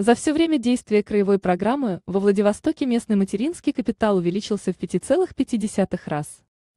За все время действия краевой программы во Владивостоке местный материнский капитал увеличился в 5,5 раз.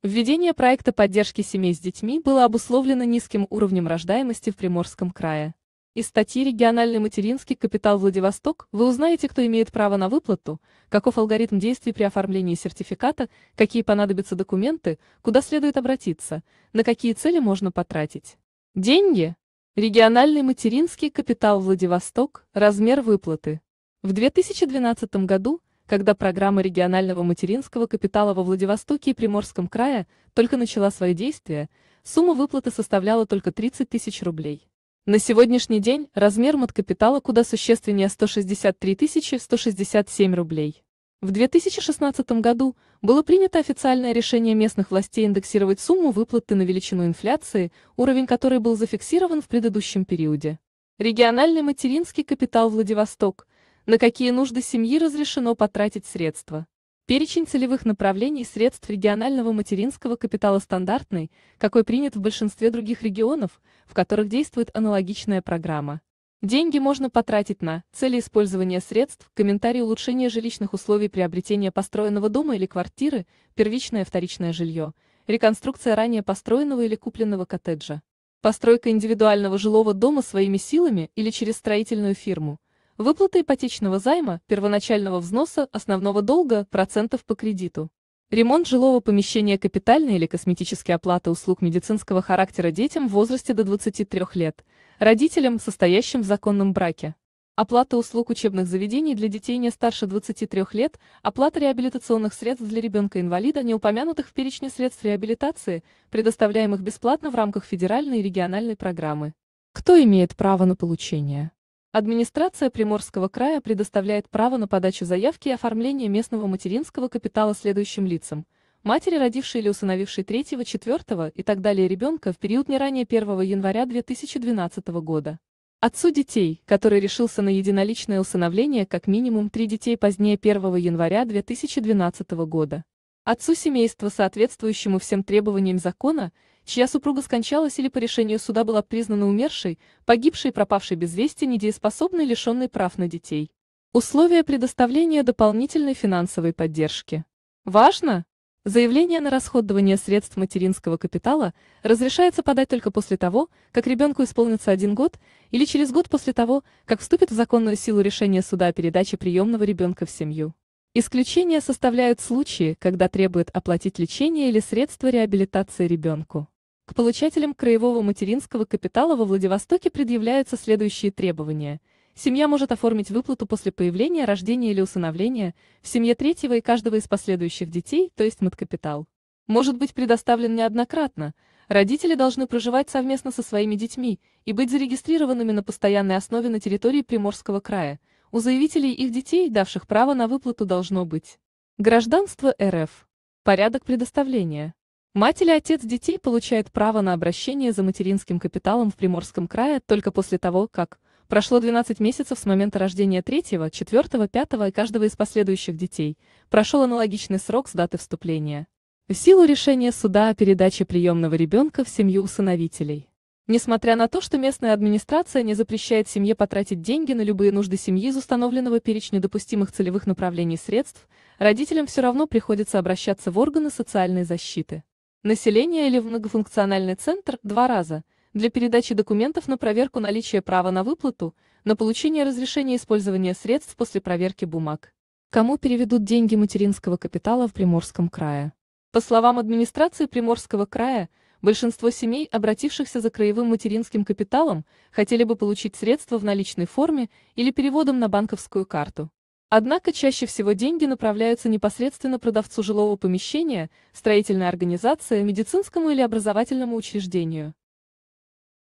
Введение проекта поддержки семей с детьми было обусловлено низким уровнем рождаемости в Приморском крае. Из статьи «Региональный материнский капитал Владивосток» вы узнаете, кто имеет право на выплату, каков алгоритм действий при оформлении сертификата, какие понадобятся документы, куда следует обратиться, на какие цели можно потратить. Деньги, Региональный материнский капитал Владивосток, размер выплаты. В 2012 году, когда программа регионального материнского капитала во Владивостоке и Приморском крае только начала свои действия, сумма выплаты составляла только 30 тысяч рублей. На сегодняшний день размер капитала куда существеннее 163 167 рублей. В 2016 году было принято официальное решение местных властей индексировать сумму выплаты на величину инфляции, уровень которой был зафиксирован в предыдущем периоде. Региональный материнский капитал Владивосток. На какие нужды семьи разрешено потратить средства? Перечень целевых направлений средств регионального материнского капитала стандартный, какой принят в большинстве других регионов, в которых действует аналогичная программа. Деньги можно потратить на цели использования средств, комментарий улучшения жилищных условий приобретения построенного дома или квартиры, первичное вторичное жилье, реконструкция ранее построенного или купленного коттеджа, постройка индивидуального жилого дома своими силами или через строительную фирму, выплата ипотечного займа, первоначального взноса, основного долга, процентов по кредиту. Ремонт жилого помещения капитальной или косметические оплата услуг медицинского характера детям в возрасте до 23 лет, родителям, состоящим в законном браке. Оплата услуг учебных заведений для детей не старше 23 лет, оплата реабилитационных средств для ребенка-инвалида, не упомянутых в перечне средств реабилитации, предоставляемых бесплатно в рамках федеральной и региональной программы. Кто имеет право на получение? Администрация Приморского края предоставляет право на подачу заявки и оформление местного материнского капитала следующим лицам. Матери, родившей или усыновившей 3, 4 и так далее ребенка в период не ранее 1 января 2012 года. Отцу детей, который решился на единоличное усыновление как минимум 3 детей позднее 1 января 2012 года. Отцу семейства, соответствующему всем требованиям закона, чья супруга скончалась или по решению суда была признана умершей, погибшей, пропавшей без вести, недееспособной, лишенной прав на детей. Условия предоставления дополнительной финансовой поддержки. Важно! Заявление на расходование средств материнского капитала разрешается подать только после того, как ребенку исполнится один год или через год после того, как вступит в законную силу решение суда о передаче приемного ребенка в семью. Исключения составляют случаи, когда требует оплатить лечение или средства реабилитации ребенку. К получателям краевого материнского капитала во Владивостоке предъявляются следующие требования. Семья может оформить выплату после появления, рождения или усыновления в семье третьего и каждого из последующих детей, то есть маткапитал. Может быть предоставлен неоднократно. Родители должны проживать совместно со своими детьми и быть зарегистрированными на постоянной основе на территории Приморского края. У заявителей их детей, давших право на выплату, должно быть гражданство РФ. Порядок предоставления. Мать или отец детей получает право на обращение за материнским капиталом в Приморском крае только после того, как прошло 12 месяцев с момента рождения третьего, четвертого, пятого и каждого из последующих детей, прошел аналогичный срок с даты вступления. В силу решения суда о передаче приемного ребенка в семью усыновителей. Несмотря на то, что местная администрация не запрещает семье потратить деньги на любые нужды семьи из установленного перечня допустимых целевых направлений средств, родителям все равно приходится обращаться в органы социальной защиты. Население или в многофункциональный центр два раза для передачи документов на проверку наличия права на выплату, на получение разрешения использования средств после проверки бумаг. Кому переведут деньги материнского капитала в Приморском крае? По словам администрации Приморского края, большинство семей, обратившихся за краевым материнским капиталом, хотели бы получить средства в наличной форме или переводом на банковскую карту. Однако чаще всего деньги направляются непосредственно продавцу жилого помещения, строительной организации, медицинскому или образовательному учреждению.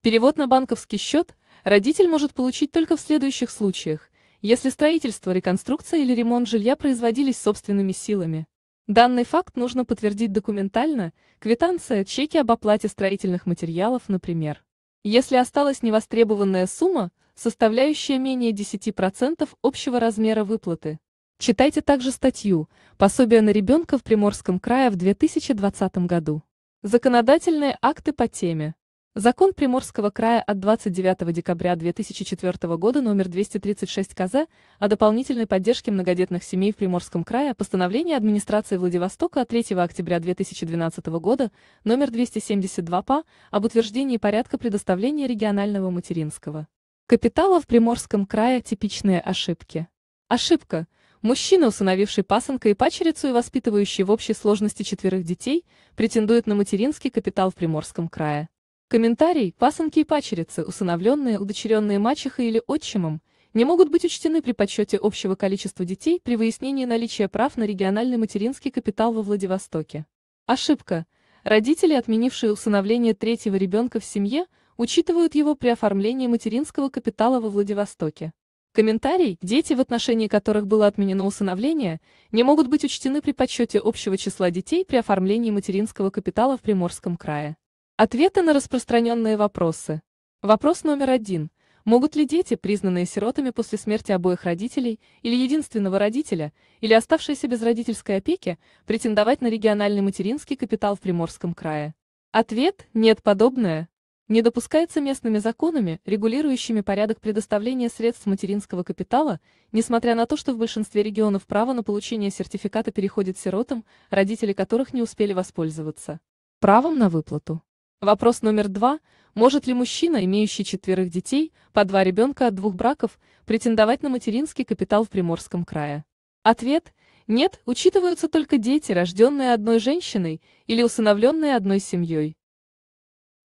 Перевод на банковский счет родитель может получить только в следующих случаях, если строительство, реконструкция или ремонт жилья производились собственными силами. Данный факт нужно подтвердить документально, квитанция, чеки об оплате строительных материалов, например. Если осталась невостребованная сумма, составляющая менее 10% общего размера выплаты. Читайте также статью «Пособие на ребенка в Приморском крае в 2020 году». Законодательные акты по теме. Закон Приморского края от 29 декабря 2004 года номер 236 КЗ о дополнительной поддержке многодетных семей в Приморском крае, постановление администрации Владивостока от 3 октября 2012 года номер 272 ПА об утверждении порядка предоставления регионального материнского Капитала в Приморском крае типичные ошибки. Ошибка. Мужчина, усыновивший пасынка и пачерицу и воспитывающий в общей сложности четверых детей, претендует на материнский капитал в Приморском крае. Комментарий. Пасынки и пачерицы, усыновленные, удочеренные мачехой или отчимом, не могут быть учтены при подсчете общего количества детей при выяснении наличия прав на региональный материнский капитал во Владивостоке. Ошибка. Родители, отменившие усыновление третьего ребенка в семье, учитывают его при оформлении материнского капитала во Владивостоке. Комментарий, дети, в отношении которых было отменено усыновление, не могут быть учтены при подсчете общего числа детей при оформлении материнского капитала в Приморском крае. Ответы на распространенные вопросы. Вопрос номер один. Могут ли дети, признанные сиротами после смерти обоих родителей или единственного родителя, или оставшиеся без родительской опеки, претендовать на региональный материнский капитал в Приморском крае? Ответ – нет, подобное не допускается местными законами, регулирующими порядок предоставления средств материнского капитала, несмотря на то, что в большинстве регионов право на получение сертификата переходит сиротам, родители которых не успели воспользоваться. Правом на выплату. Вопрос номер два. Может ли мужчина, имеющий четверых детей, по два ребенка от двух браков, претендовать на материнский капитал в Приморском крае? Ответ – нет, учитываются только дети, рожденные одной женщиной или усыновленные одной семьей.